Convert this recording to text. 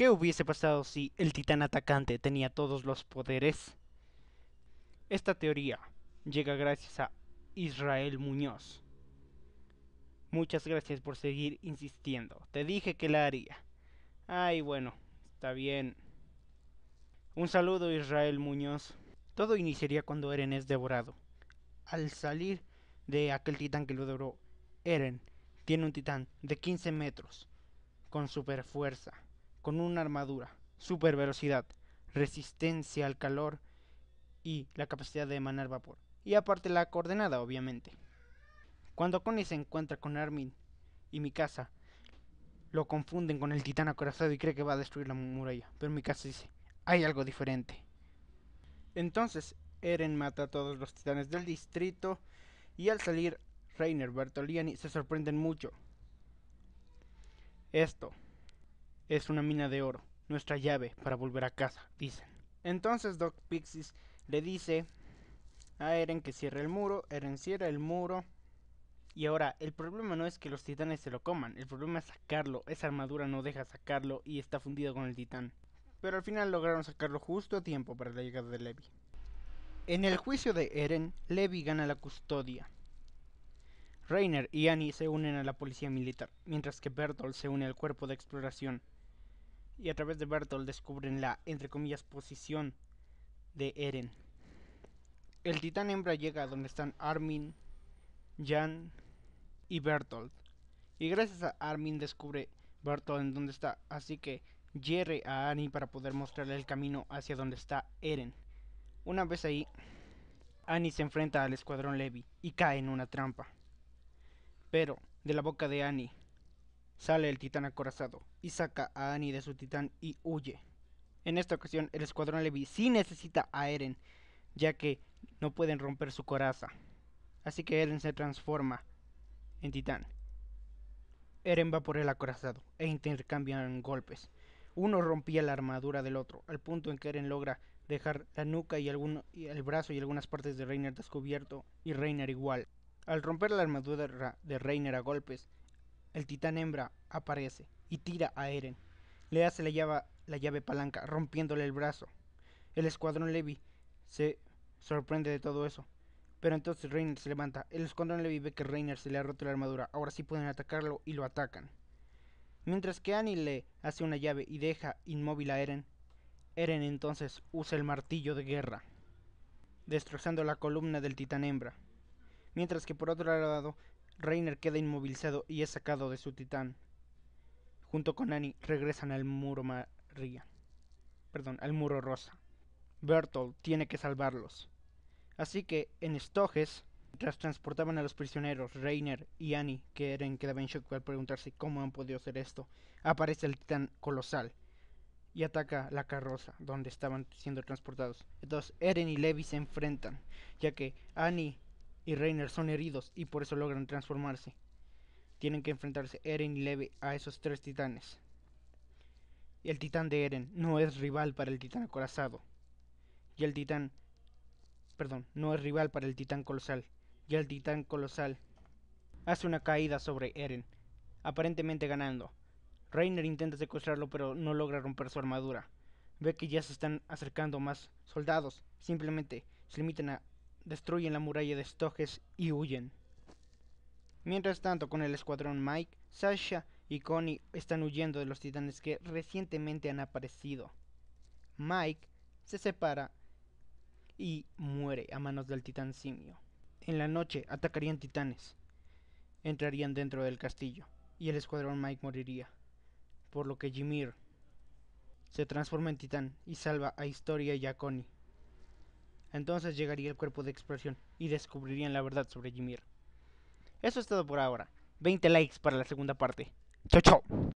¿Qué hubiese pasado si el titán atacante tenía todos los poderes? Esta teoría llega gracias a Israel Muñoz. Muchas gracias por seguir insistiendo. Te dije que la haría. Ay, bueno, está bien. Un saludo Israel Muñoz. Todo iniciaría cuando Eren es devorado. Al salir de aquel titán que lo devoró, Eren tiene un titán de 15 metros, con super fuerza con una armadura, super velocidad, resistencia al calor y la capacidad de emanar vapor. Y aparte la coordenada, obviamente. Cuando Connie se encuentra con Armin y Mikasa, lo confunden con el titán acorazado y cree que va a destruir la muralla. Pero Mikasa dice, hay algo diferente. Entonces, Eren mata a todos los titanes del distrito y al salir, Reiner Bertoliani se sorprenden mucho. Esto es una mina de oro, nuestra llave para volver a casa, dicen. Entonces Doc Pixis le dice a Eren que cierre el muro, Eren cierra el muro. Y ahora, el problema no es que los titanes se lo coman, el problema es sacarlo, esa armadura no deja sacarlo y está fundido con el titán. Pero al final lograron sacarlo justo a tiempo para la llegada de Levi. En el juicio de Eren, Levi gana la custodia. Reiner y Annie se unen a la policía militar, mientras que Bertolt se une al cuerpo de exploración y a través de Bertolt descubren la, entre comillas, posición de Eren. El titán hembra llega a donde están Armin, Jan y Bertolt. Y gracias a Armin descubre Bertolt en donde está, así que hierre a Annie para poder mostrarle el camino hacia donde está Eren. Una vez ahí, Annie se enfrenta al escuadrón Levi y cae en una trampa. Pero, de la boca de Annie, Sale el titán acorazado y saca a Annie de su titán y huye. En esta ocasión, el escuadrón Levi sí necesita a Eren, ya que no pueden romper su coraza. Así que Eren se transforma en titán. Eren va por el acorazado e intercambian golpes. Uno rompía la armadura del otro, al punto en que Eren logra dejar la nuca y, algún, y el brazo y algunas partes de Reiner descubierto y Reiner igual. Al romper la armadura de Reiner a golpes, el titán hembra aparece y tira a Eren. Le hace la llave, la llave palanca, rompiéndole el brazo. El escuadrón Levi se sorprende de todo eso. Pero entonces Reiner se levanta. El escuadrón Levi ve que Reiner se le ha roto la armadura. Ahora sí pueden atacarlo y lo atacan. Mientras que Annie le hace una llave y deja inmóvil a Eren, Eren entonces usa el martillo de guerra, destrozando la columna del titán hembra. Mientras que por otro lado, Reiner queda inmovilizado y es sacado de su titán. Junto con Annie regresan al muro María. Perdón, al muro rosa. Bertolt tiene que salvarlos. Así que en Stoges, mientras transportaban a los prisioneros, Reiner y Annie, que Eren quedaba en shock al preguntarse cómo han podido hacer esto, aparece el titán colosal y ataca la carroza donde estaban siendo transportados. Entonces Eren y Levi se enfrentan, ya que Annie y Reiner son heridos y por eso logran transformarse. Tienen que enfrentarse Eren y Levi a esos tres titanes. El titán de Eren no es rival para el titán acorazado. Y el titán... Perdón, no es rival para el titán colosal. Y el titán colosal hace una caída sobre Eren, aparentemente ganando. Reiner intenta secuestrarlo pero no logra romper su armadura. Ve que ya se están acercando más soldados. Simplemente se limitan a destruyen la muralla de Stoges y huyen. Mientras tanto, con el escuadrón Mike, Sasha y Connie están huyendo de los titanes que recientemente han aparecido. Mike se separa y muere a manos del titán simio. En la noche atacarían titanes, entrarían dentro del castillo y el escuadrón Mike moriría, por lo que Jimir se transforma en titán y salva a Historia y a Connie. Entonces llegaría el cuerpo de expresión y descubrirían la verdad sobre Jimir. Eso es todo por ahora. 20 likes para la segunda parte. Chao, chao.